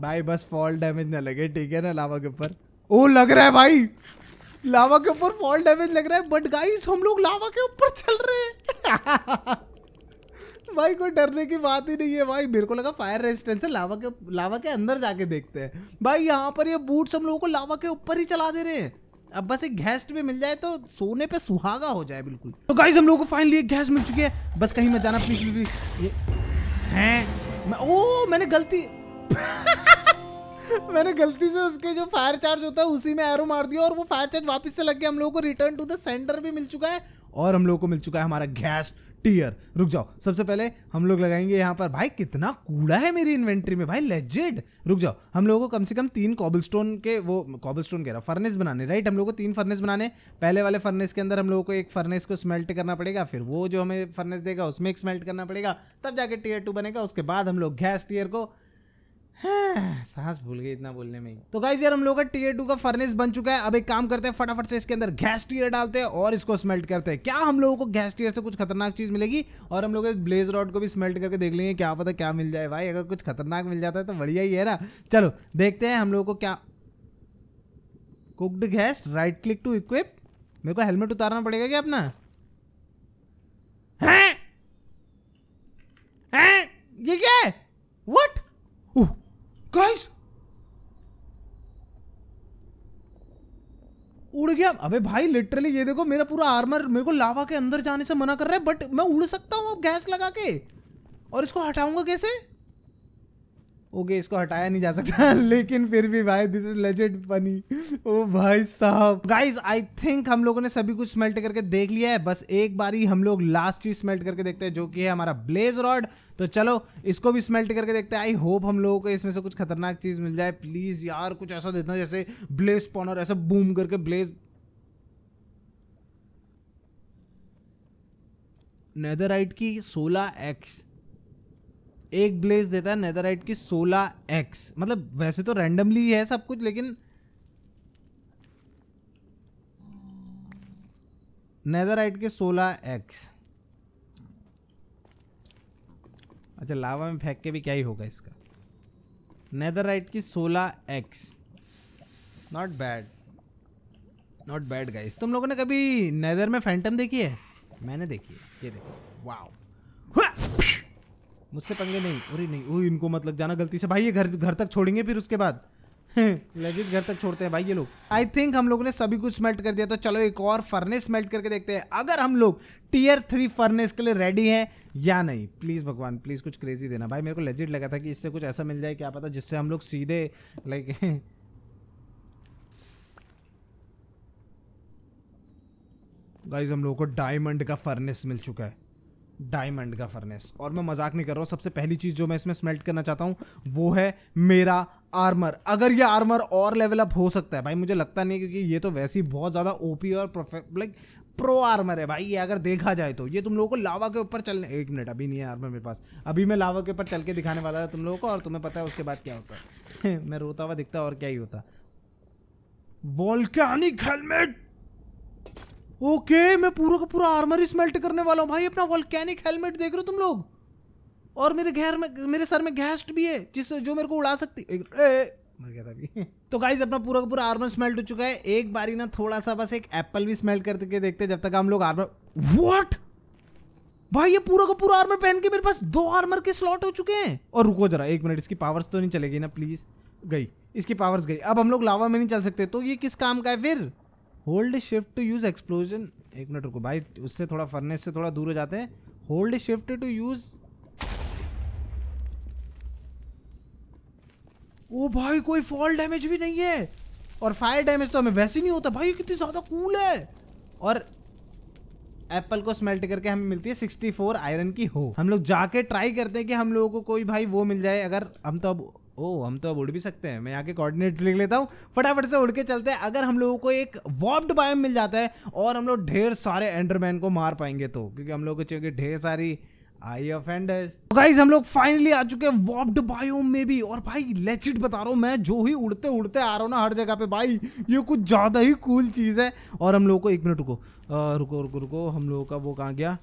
भाई बस फॉल डैमेज ना लगे ठीक है ना लावा के ऊपर ओ लग रहा है भाई लावा के ऊपर फॉल डैमेज लग रहा है बट गाइस हम लोग लावा के ऊपर चल रहे हैं [laughs] भाई कोई डरने की बात ही नहीं है भाई मेरे को लगा फायर रेजिस्टेंस है लावा के लावा के अंदर जाके देखते हैं भाई यहाँ पर ये बूट्स हम लोगों को लावा के ऊपर ही चला दे रहे हैं अब बस एक गैस भी मिल जाए तो सोने पे सुहागा हो जाए बिल्कुल तो गाइज हम लोग को फाइनली एक गैस मिल चुकी है बस कहीं मैं जाना प्लीज प्लीज ये हैं मैं ओ मैंने गलती [laughs] मैंने गलती से उसके जो फायर चार्ज होता है उसी में एरो मार दिया और वो फायर चार्ज वापस से लग गया हम लोगों को रिटर्न टू द सेंटर भी मिल चुका है और हम लोगों को मिल चुका है हमारा गैस्ट टीयर रुक जाओ सबसे पहले हम लोग लगाएंगे यहाँ पर भाई कितना कूड़ा है मेरी इन्वेंट्री में भाई लेजेड रुक जाओ हम लोगों को कम से कम तीन कॉबलस्टोन के वो कॉबलस्टोन कह रहा फर्नेस बनाने राइट हम लोगों को तीन फर्नेस बनाने पहले वाले फर्नेस के अंदर हम लोगों को एक फर्नेस को स्मेल्ट करना पड़ेगा फिर वो जो हमें फर्नेस देगा उसमें एक स्मेल्ट करना पड़ेगा तब जाके टीयर टू बनेगा उसके बाद हम लोग गैस टीयर को हाँ, सांस भूल गई इतना बोलने में तो गाइज यार हम लोग का टीयर टू का फर्नेस बन चुका है अब एक काम करते हैं फटाफट से इसके अंदर गैस टीयर डालते हैं और इसको स्मेल्ट करते हैं क्या हम लोगों को गैस टीयर से कुछ खतरनाक चीज मिलेगी और हम लोग एक ब्लेज रॉड को भी स्मेल्ट करके देख लेंगे क्या पता क्या मिल जाए भाई अगर कुछ खतरनाक मिल जाता है तो बढ़िया ही है ना चलो देखते हैं हम लोग को क्या कुकड गैस राइट क्लिक टू इक्विप मेरे को हेलमेट उतारना पड़ेगा क्या अपना है? हाँ! गया अबे भाई लिटरली ये देखो मेरा पूरा आर्मर मेरे को लावा के अंदर जाने से मना कर रहा है बट मैं उड़ सकता हूँ अब गैस लगा के और इसको हटाऊंगा कैसे ओके इसको हटाया नहीं जा सकता [laughs] लेकिन फिर भी भाई दिस इज लेजेंड फनी ओ भाई साहब गाइस आई थिंक हम लोगों ने सभी कुछ स्मेल्ट करके देख लिया है बस एक बार ही हम लोग लास्ट चीज स्मेल्ट करके देखते हैं जो कि है हमारा ब्लेज रॉड तो चलो इसको भी स्मेल्ट करके देखते हैं आई होप हम लोगों को इसमें से कुछ खतरनाक चीज मिल जाए प्लीज यार कुछ ऐसा देना जैसे ब्लेज पॉनर ऐसा बूम करके ब्लेज नेदरराइट की 16x एक ब्लेज देता है नेदरराइट की 16x मतलब वैसे तो रैंडमली है सब कुछ लेकिन नेदरराइट के 16x अच्छा लावा में फेंक के भी क्या ही होगा इसका नेदरराइट की 16x not bad not bad guys तुम लोगों ने कभी नेदर में फैंटम देखी है मैंने देखी है ये देखो वाओ मुझसे पंगे नहीं अरे नहीं ओ इनको मत लग जाना गलती से भाई ये घर घर तक छोड़ेंगे फिर उसके बाद लेजिट [laughs] घर तक छोड़ते हैं भाई ये लोग आई थिंक हम लोगों ने सभी कुछ स्मेल्ट कर दिया तो चलो एक और फर्नेस स्मेल्ट करके देखते हैं अगर हम लोग टीयर थ्री फर्नेस के लिए रेडी हैं या नहीं प्लीज़ भगवान प्लीज़ कुछ क्रेजी देना भाई मेरे को लेजिट लगा था कि इससे कुछ ऐसा मिल जाए क्या पता जिससे हम लोग सीधे लाइक [laughs] गाइज हम लोगों को डायमंड का फर्नेस मिल चुका है डायमंड का फर्नेस और मैं मजाक नहीं कर रहा हूँ सबसे पहली चीज़ जो मैं इसमें स्मेल्ट करना चाहता हूँ वो है मेरा आर्मर अगर ये आर्मर और लेवल अप हो सकता है भाई मुझे लगता नहीं क्योंकि ये तो वैसे ही बहुत ज़्यादा ओपी और परफेक्ट लाइक प्रो आर्मर है भाई ये अगर देखा जाए तो ये तुम लोगों को लावा के ऊपर चलने एक मिनट अभी नहीं है आर्मर मेरे पास अभी मैं लावा के ऊपर चल के दिखाने वाला था तुम लोगों को और तुम्हें पता है उसके बाद क्या होता है [laughs] मैं रोता हुआ दिखता और क्या ही होता वॉल्केनिक हेलमेट ओके मैं पूरा का पूरा आर्मर ही स्मेल्ट करने वाला हूँ भाई अपना वॉल्केनिक हेलमेट देख रहे हो तुम लोग और मेरे घर में मेरे सर में गैस्ट भी है जिस जो मेरे को उड़ा सकती ए, ए, [laughs] तो गाइज अपना पूरा का पूरा आर्मर स्मेल्ट हो चुका है एक बारी ना थोड़ा सा बस एक एप्पल भी स्मेल्ट करके देखते जब तक हम लोग आर्मर वॉट भाई ये पूरा का पूरा आर्मर पहन के मेरे पास दो आर्मर के स्लॉट हो चुके हैं और रुको जरा एक मिनट इसकी पावर्स तो नहीं चलेगी ना प्लीज गई इसकी पावर्स गई अब हम लोग लावा में नहीं चल सकते तो ये किस काम का है फिर hold shift to use explosion एक मिनट रुको भाई उससे थोड़ा फर्नेस से थोड़ा दूर हो जाते हैं होल्ड शिफ्ट टू यूज़ ओ भाई कोई फॉल डैमेज भी नहीं है और फायर डैमेज तो हमें वैसे नहीं होता भाई कितनी ज़्यादा कूल है और एप्पल को स्मेल्ट करके हमें मिलती है 64 आयरन की हो हम लोग जाके ट्राई करते हैं कि हम लोगों को कोई भाई वो मिल जाए अगर हम तो अब ओ हम तो अब उड़ भी सकते हैं मैं यहाँ के कोऑर्डिनेट्स लिख लेता हूँ फटाफट से उड़ के चलते हैं अगर हम लोगों को एक वॉर्प्ड बायोम मिल जाता है और हम लोग ढेर सारे एंडरमैन को मार पाएंगे तो क्योंकि हम लोग को चाहिए ढेर सारी आई ऑफेंडर्स तो गाइज हम लोग फाइनली आ चुके हैं वॉर्प्ड बायोम में भी और भाई लेचिट बता रहा हूँ मैं जो ही उड़ते उड़ते आ रहा हूँ ना हर जगह पे भाई ये कुछ ज़्यादा ही कूल चीज़ है और हम लोगों को एक मिनट रुको रुको रुको रुको हम लोगों का वो कहाँ गया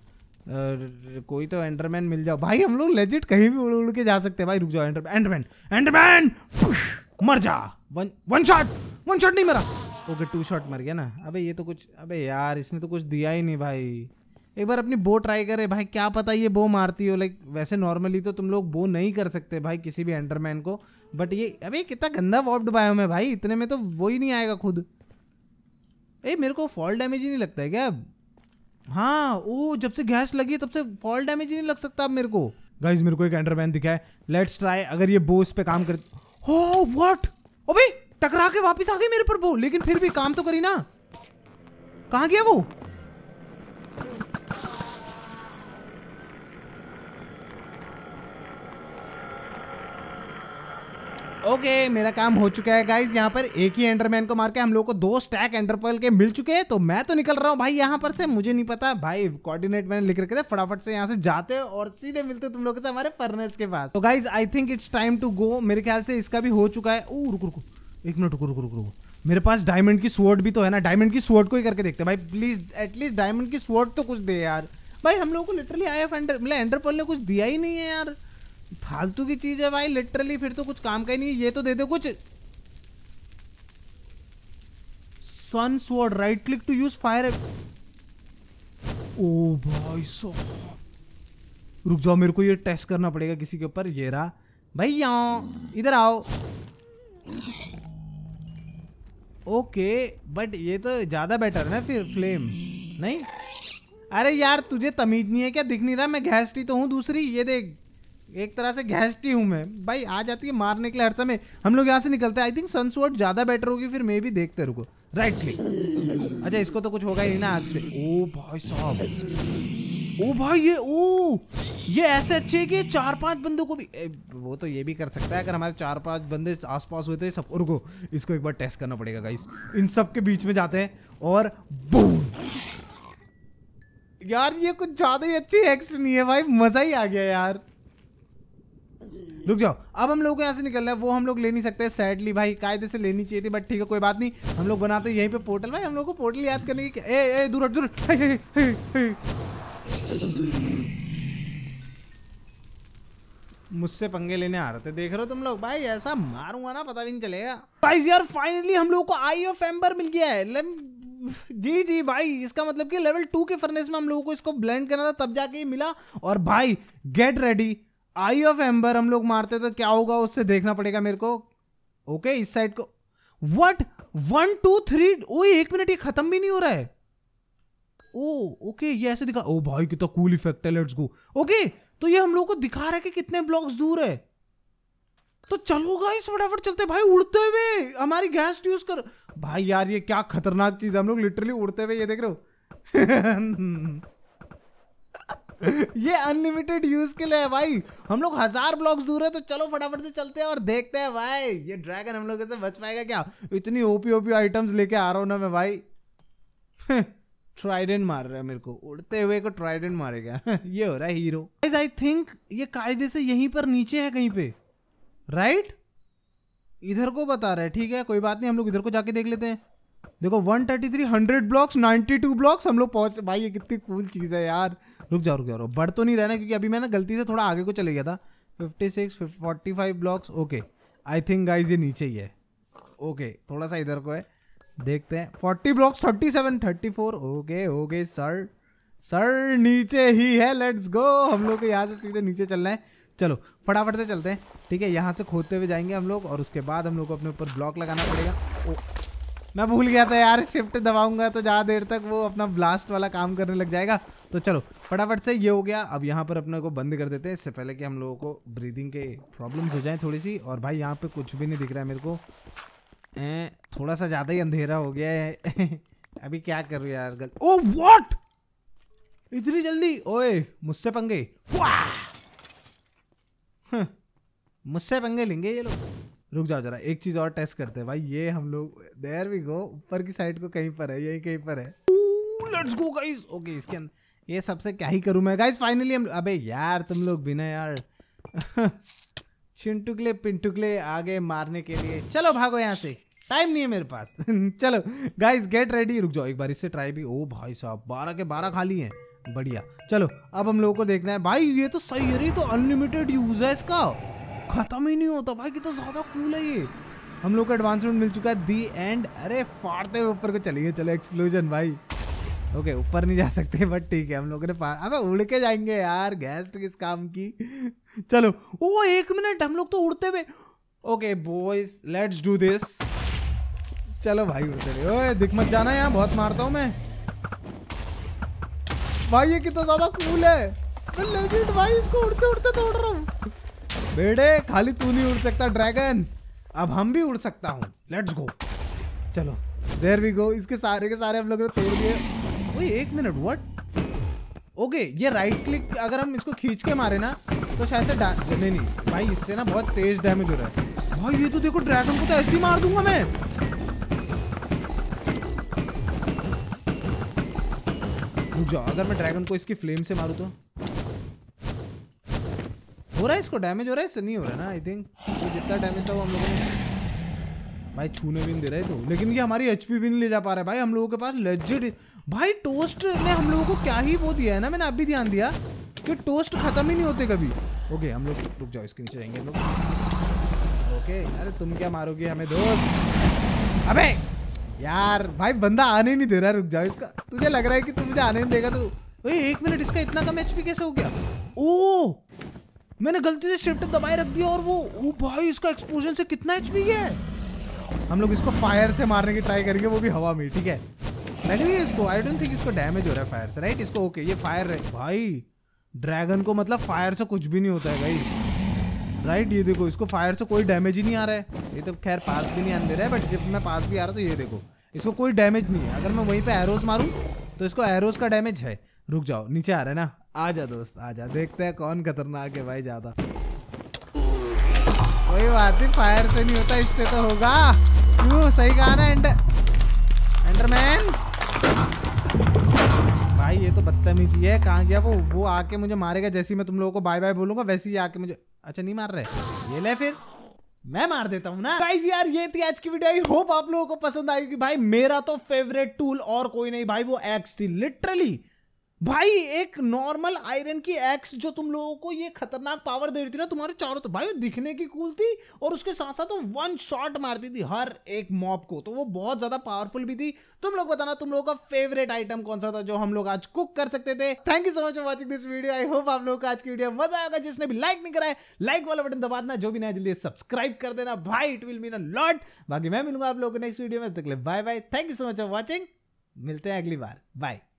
कोई तो एंडरमैन मिल जाओ भाई हम लोग लेजिट कहीं भी उड़ उड़ के जा सकते हैं भाई रुक जाओ एंडरमैन एंडरमैन एंडरमैन मर जा one one shot one shot नहीं मरा ओके टू शॉट मर गया ना अबे ये तो कुछ अबे यार इसने तो कुछ दिया ही नहीं भाई एक बार अपनी बो ट्राई करे भाई क्या पता ये बो मारती हो लाइक वैसे नॉर्मली तो तुम लोग बो नहीं कर सकते भाई किसी भी एंडरमैन को बट ये अबे कितना गंदा वॉप्ड बायो में भाई इतने में तो वो ही नहीं आएगा खुद ए मेरे को फॉल डैमेज ही नहीं लगता है क्या हाँ वो जब से गैस लगी तब से फॉल डैमेज ही नहीं लग सकता अब मेरे को गाइज मेरे को एक एंडरमैन दिखा है लेट्स ट्राई अगर ये बो इस पे काम कर हो oh, ओ अबे टकरा के वापस आ गई मेरे पर बो लेकिन फिर भी काम तो करी ना कहाँ गया वो ओके मेरा काम हो चुका है गाइज यहाँ पर एक ही एंडरमैन को मार के हम लोग को दो स्टैक एंडरपोल के मिल चुके हैं तो मैं तो निकल रहा हूँ भाई यहाँ पर से मुझे नहीं पता भाई कोऑर्डिनेट मैंने लिख रखे थे फटाफट से यहाँ से जाते और सीधे मिलते तुम लोगों से हमारे फर्नेस के पास तो guys I think it's time to go मेरे ख्याल से इसका भी हो चुका है ओ रुक रुको एक मिनट रुको रुको रुको रुको मेरे पास डायमंड की स्वर्ड भी तो है ना डायमंड की स्वर्ड को ही करके देखते भाई प्लीज एटलीस्ट डायमंड की स्वर्ड तो कुछ दे यार भाई हम लोग को लिटरली आई एफ एंडर मतलब एंडरपर्ल ने कुछ दिया ही नहीं है यार फालतू की चीज है भाई लिटरली फिर तो कुछ काम का ही नहीं ये तो दे दो कुछ sun sword right click to use fire ओ भाई सो रुक जाओ मेरे को ये टेस्ट करना पड़ेगा किसी के ऊपर ये रहा भाई यहाँ इधर आओ ओके बट ये तो ज़्यादा बेटर है ना फिर फ्लेम नहीं अरे यार तुझे तमीज नहीं है क्या दिख नहीं रहा मैं घैसटी तो हूँ दूसरी ये देख एक तरह से घैसटी हूँ मैं भाई आ जाती है मारने के लिए हर समय हम लोग यहाँ से निकलते हैं आई थिंक सनसोट ज़्यादा बेटर होगी फिर मैं भी देखते रुको राइट क्लिक अच्छा इसको तो कुछ होगा ही ना आग से ओ भाई साहब ओ भाई ये ओ ये ऐसे अच्छे है कि चार पांच बंदों को भी ए, वो तो ये भी कर सकता है अगर हमारे चार पांच बंदे आसपास हुए तो सब रुको इसको एक बार टेस्ट करना पड़ेगा गाइस इन सब के बीच में जाते हैं और बूम यार ये कुछ ज्यादा ही अच्छी एक्स नहीं है भाई मजा ही आ गया यार रुक जाओ अब हम लोग को यहाँ से निकलना है वो हम लोग ले नहीं सकते सैडली भाई कायदे से लेनी चाहिए थी बट ठीक है कोई बात नहीं हम लोग बनाते यहीं पे पोर्टल भाई हम लोग को पोर्टल याद करने की ए ए दूर दूर मुझसे पंगे लेने आ रहे थे देख रहे हो तुम लोग भाई ऐसा मारूंगा ना पता भी नहीं चलेगा भाई यार फाइनली हम लोग को आई ऑफ एम्बर मिल गया है जी जी भाई इसका मतलब कि लेवल टू के फर्नेस में हम लोगों को इसको ब्लेंड करना था तब जाके ही मिला और भाई get ready eye of ember हम लोग मारते तो क्या होगा उससे देखना पड़ेगा मेरे को ओके okay, इस साइड को वट वन टू थ्री ओ एक मिनट ये खत्म भी नहीं हो रहा है ओ ओके ये ऐसे दिखा ओ भाई कितना कूल इफेक्ट है लेट्स गो ओके तो ये हम लोग को दिखा रहा है कि कितने ब्लॉक्स दूर है तो चलो गाइस फटाफट चलते भाई उड़ते हुए हमारी गैस यूज कर भाई यार ये क्या खतरनाक चीज है हम लोग लिटरली उड़ते हुए ये देख रहे हो [laughs] हम्म। ये अनलिमिटेड यूज के लिए है भाई हम लोग हजार ब्लॉक्स दूर है तो चलो फटाफट से चलते हैं और देखते हैं भाई ये ड्रैगन हम लोग से बच पाएगा क्या इतनी ओपी ओपी आइटम्स लेके आ रहा हूं ना मैं भाई ट्राइडेंट [laughs] मार रहा है मेरे को उड़ते हुए को ट्राइडेंट मारेगा [laughs] ये हो रहा है हीरो आई थिंक ये कायदे से यहीं पर नीचे है कहीं पे राइट right? इधर को बता रहा है ठीक है कोई बात नहीं हम लोग इधर को जाके देख लेते हैं देखो 133 100 ब्लॉक्स 92 ब्लॉक्स हम लोग पहुंच भाई ये कितनी कूल चीज़ है यार रुक जाओ रुक जाओ बढ़ तो नहीं रहना क्योंकि अभी मैं ना गलती से थोड़ा आगे को चले गया था fifty six forty five blocks okay I think guys ये नीचे ही है ओके थोड़ा सा इधर को है देखते हैं forty blocks thirty seven thirty four okay okay sir sir नीचे ही है लेट्स गो हम लोग को यहाँ से सीधे नीचे चलना है चलो फटाफट से चलते हैं ठीक है यहाँ से खोदते हुए जाएंगे हम लोग और उसके बाद हम लोग को अपने ऊपर ब्लॉक लगाना पड़ेगा ओ मैं भूल गया था यार शिफ्ट दबाऊंगा तो ज़्यादा देर तक वो अपना ब्लास्ट वाला काम करने लग जाएगा तो चलो फटाफट से ये हो गया अब यहाँ पर अपने को बंद कर देते हैं इससे पहले कि हम लोगों को ब्रीदिंग के प्रॉब्लम्स हो जाएँ थोड़ी सी और भाई यहाँ पे कुछ भी नहीं दिख रहा है मेरे को ए, थोड़ा सा ज़्यादा ही अंधेरा हो गया है [laughs] अभी क्या कर रही यार गल ओ वॉट इतनी जल्दी ओए मुझसे पंगे [laughs] मुझसे पंगे लेंगे ये लोग रुक जाओ जरा एक चीज और टेस्ट करते हैं भाई ये हम लोग देयर वी गो ऊपर की साइड को कहीं पर है यही कहीं पर है लेट्स गो गाइस ओके इसके अंदर ये सबसे क्या ही करूं मैं गाइस फाइनली हम अबे यार तुम लोग बिना यार चिंटुकले [laughs] पिंटुकले आगे मारने के लिए चलो भागो यहाँ से टाइम नहीं है मेरे पास [laughs] चलो गाइस गेट रेडी रुक जाओ एक बार इससे ट्राई भी ओ oh, भाई साहब बारह के बारह खाली हैं बढ़िया चलो अब हम लोगों को देखना है भाई ये तो सही है तो अनलिमिटेड यूज है इसका खत्म ही नहीं होता भाई कि तो ज़्यादा कूल है ये हम लोग को एडवांसमेंट मिल चुका है दी एंड अरे फाड़ते हुए ऊपर को चलिए चलो एक्सप्लोजन भाई ओके ऊपर नहीं जा सकते बट ठीक है हम लोगों ने अबे उड़ के जाएंगे यार गैस किस काम की चलो ओ एक मिनट हम लोग तो उड़ते हुए okay boys let's do this चलो भाई उड़ते हुए ओए दिख मत जाना यहाँ बहुत मारता हूँ मैं भाई ये कितना ज्यादा कूल है मैं लेजेंड भाई इसको उड़ते उड़ते तोड़ रहा हूँ बेड़े खाली तू नहीं उड़ सकता ड्रैगन अब हम भी उड़ सकता हूँ लेट्स गो चलो देर वी गो इसके सारे के सारे हम लोग ने तोड़ दिए ओए एक मिनट वट ओके ये राइट क्लिक अगर हम इसको खींच के मारे ना तो शायद से नहीं नहीं भाई इससे ना बहुत तेज डैमेज हो रहा है भाई ये तो देखो ड्रैगन को तो ऐसे ही मार दूंगा मैं जाओ अगर मैं ड्रैगन को इसकी फ्लेम से मारू तो हो रहा है इसको डैमेज हो रहा है इससे नहीं हो रहा है ना आई थिंक तो जितना डैमेज था वो हम लोगों ने भाई छूने भी नहीं दे रहे तो लेकिन ये हमारी एच भी नहीं ले जा पा रहा है भाई हम लोगों के पास लेजेड भाई टोस्ट ने हम लोगों को क्या ही वो दिया है ना मैंने अभी ध्यान दिया कि टोस्ट खत्म ही नहीं होते कभी ओके हम लोग रुक जाओ इसके नीचे जाएंगे हम लोग ओके अरे तुम क्या मारोगे हमें दोस्त अबे यार भाई बंदा आने नहीं दे रहा रुक जाओ इसका तुझे लग रहा है कि तू मुझे आने नहीं देगा तो एक मिनट इसका इतना कम एच कैसे हो गया ओ मैंने गलती से शिफ्ट दबाए रख दिया और वो ओ भाई इसका एक्सप्लोजन से कितना एच है हम लोग इसको फायर से मारने की ट्राई करेंगे वो भी हवा में ठीक है मैंने भी इसको आई डोंट थिंक इसको डैमेज हो रहा है फायर से राइट इसको ओके ये फायर है भाई ड्रैगन को मतलब फायर से कुछ भी नहीं होता है भाई राइट ये देखो इसको फायर से कोई डैमेज ही नहीं आ रहा है ये तो खैर पास भी नहीं आने रहा है बट जब मैं पास भी आ रहा तो ये देखो इसको कोई डैमेज नहीं है अगर मैं वहीं पे एरोज मारूँ तो इसको एरोज का डैमेज है रुक जाओ नीचे आ रहे ना आ जा दोस्त आ जा देखते हैं कौन खतरनाक है भाई ज्यादा कोई बात नहीं फायर से नहीं होता इससे तो होगा क्यों सही कहा ना एंड एंडरमैन भाई ये तो बदतमीजी है कहाँ गया वो वो आके मुझे मारेगा जैसे मैं तुम लोगों को बाय बाय बोलूंगा वैसे ही आके मुझे अच्छा नहीं मार रहे ये ले फिर मैं मार देता हूँ ना गाइस यार ये थी आज की वीडियो आई होप आप लोगों को पसंद आएगी भाई मेरा तो फेवरेट टूल और कोई नहीं भाई वो एक्स थी लिटरली भाई एक नॉर्मल आयरन की एक्स जो तुम लोगों को ये खतरनाक पावर दे रही थी ना तुम्हारे चारों तो भाई दिखने की कूल थी और उसके साथ साथ वो वन शॉट मारती थी हर एक मॉब को तो वो बहुत ज्यादा पावरफुल भी थी तुम लोग बताना तुम लोगों का फेवरेट आइटम कौन सा था जो हम लोग आज कुक कर सकते थे thank you so much for watching this video I hope आप लोगों को आज की वीडियो मजा आएगा जिसने भी लाइक नहीं कराया लाइक वाला बटन दबा देना जो भी नया जल्दी सब्सक्राइब कर देना भाई it will mean a lot बाकी मैं मिलूंगा आप लोगों को नेक्स्ट वीडियो में तक bye bye thank you so much for watching मिलते हैं अगली बार बाय